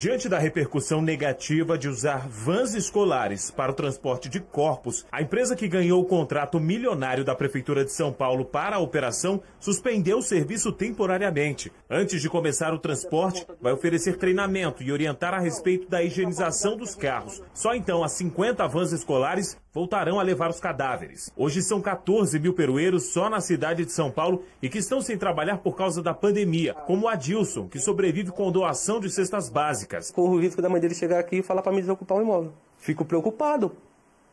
Diante da repercussão negativa de usar vans escolares para o transporte de corpos, a empresa que ganhou o contrato milionário da Prefeitura de São Paulo para a operação suspendeu o serviço temporariamente. Antes de começar o transporte, vai oferecer treinamento e orientar a respeito da higienização dos carros. Só então as 50 vans escolares voltarão a levar os cadáveres. Hoje são 14 mil perueiros só na cidade de São Paulo e que estão sem trabalhar por causa da pandemia, como o Adilson, que sobrevive com doação de cestas básicas. Corro o risco da mãe dele chegar aqui e falar para me desocupar o um imóvel. Fico preocupado,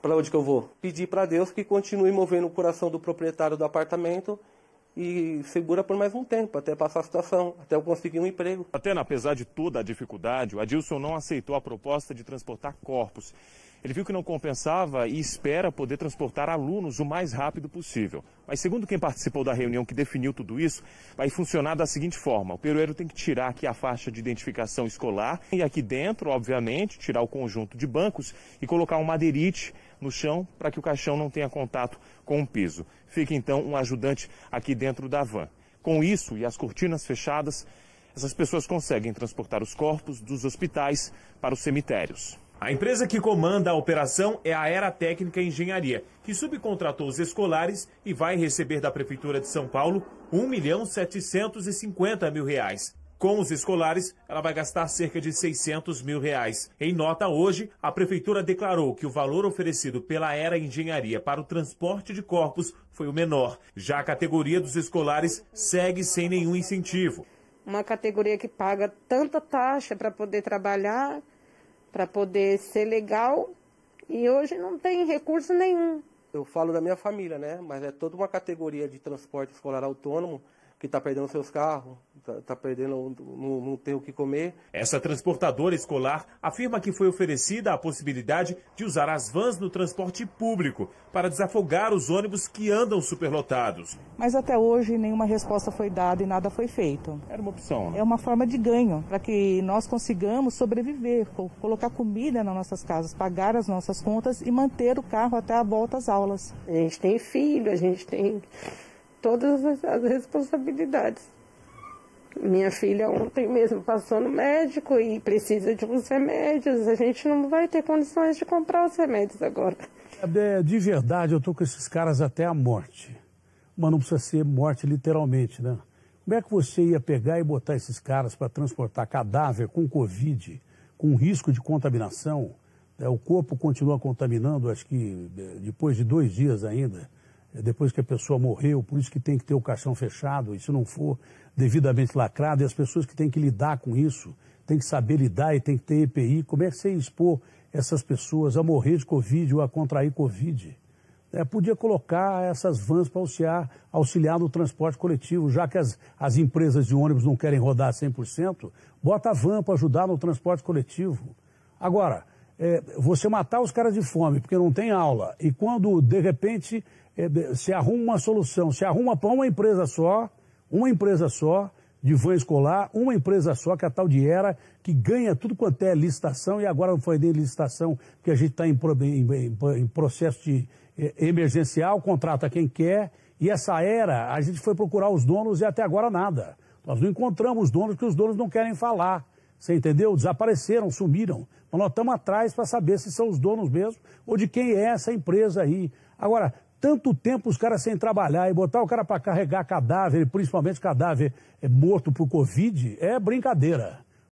para onde que eu vou? Pedir para Deus que continue movendo o coração do proprietário do apartamento e segura por mais um tempo, até passar a situação, até eu conseguir um emprego. Até, apesar de toda a dificuldade, o Adilson não aceitou a proposta de transportar corpos. Ele viu que não compensava e espera poder transportar alunos o mais rápido possível. Mas, segundo quem participou da reunião que definiu tudo isso, vai funcionar da seguinte forma: o perueiro tem que tirar aqui a faixa de identificação escolar e aqui dentro, obviamente, tirar o conjunto de bancos e colocar um madeirite no chão para que o caixão não tenha contato com o piso. Fica então um ajudante aqui dentro da van. Com isso e as cortinas fechadas, essas pessoas conseguem transportar os corpos dos hospitais para os cemitérios. A empresa que comanda a operação é a Era Técnica Engenharia, que subcontratou os escolares e vai receber da Prefeitura de São Paulo R$ 1.750.000. Com os escolares, ela vai gastar cerca de 600 mil reais. Em nota hoje, a prefeitura declarou que o valor oferecido pela Era Engenharia para o transporte de corpos foi o menor. Já a categoria dos escolares segue sem nenhum incentivo. Uma categoria que paga tanta taxa para poder trabalhar, para poder ser legal, e hoje não tem recurso nenhum. Eu falo da minha família, né? Mas é toda uma categoria de transporte escolar autônomo que está perdendo seus carros, está tá perdendo, não, não tem o que comer. Essa transportadora escolar afirma que foi oferecida a possibilidade de usar as vans no transporte público para desafogar os ônibus que andam superlotados. Mas até hoje nenhuma resposta foi dada e nada foi feito. Era uma opção. Né? É uma forma de ganho para que nós consigamos sobreviver, colocar comida nas nossas casas, pagar as nossas contas e manter o carro até a volta às aulas. A gente tem filho, a gente tem todas as responsabilidades. Minha filha ontem mesmo passou no médico e precisa de uns remédios. A gente não vai ter condições de comprar os remédios agora. de verdade, eu tô com esses caras até a morte. Mas não precisa ser morte literalmente, né? Como é que você ia pegar e botar esses caras para transportar cadáver com Covid, com risco de contaminação? É, o corpo continua contaminando, acho que é, depois de dois dias ainda. É depois que a pessoa morreu, por isso que tem que ter o caixão fechado, e se não for devidamente lacrado, e as pessoas que têm que lidar com isso, têm que saber lidar e têm que ter EPI. Como é que você expor essas pessoas a morrer de Covid ou a contrair Covid? É, podia colocar essas vans para auxiliar, auxiliar no transporte coletivo, já que as, as empresas de ônibus não querem rodar 100%, bota a van para ajudar no transporte coletivo. Agora, é, você matar os caras de fome porque não tem aula, e quando de repente é, se arruma uma solução, se arruma para uma empresa só, uma empresa só de van escolar, uma empresa só, que é a tal de Era, que ganha tudo quanto é licitação, e agora não foi nem licitação, porque a gente está em, em, em, processo de, eh, emergencial, contrata quem quer, e essa Era, a gente foi procurar os donos e até agora nada. Nós não encontramos os donos, porque os donos não querem falar. Você entendeu? Desapareceram, sumiram. Mas nós estamos atrás para saber se são os donos mesmo ou de quem é essa empresa aí. Agora, tanto tempo os caras sem trabalhar e botar o cara para carregar cadáver, principalmente cadáver é, morto por Covid, é brincadeira.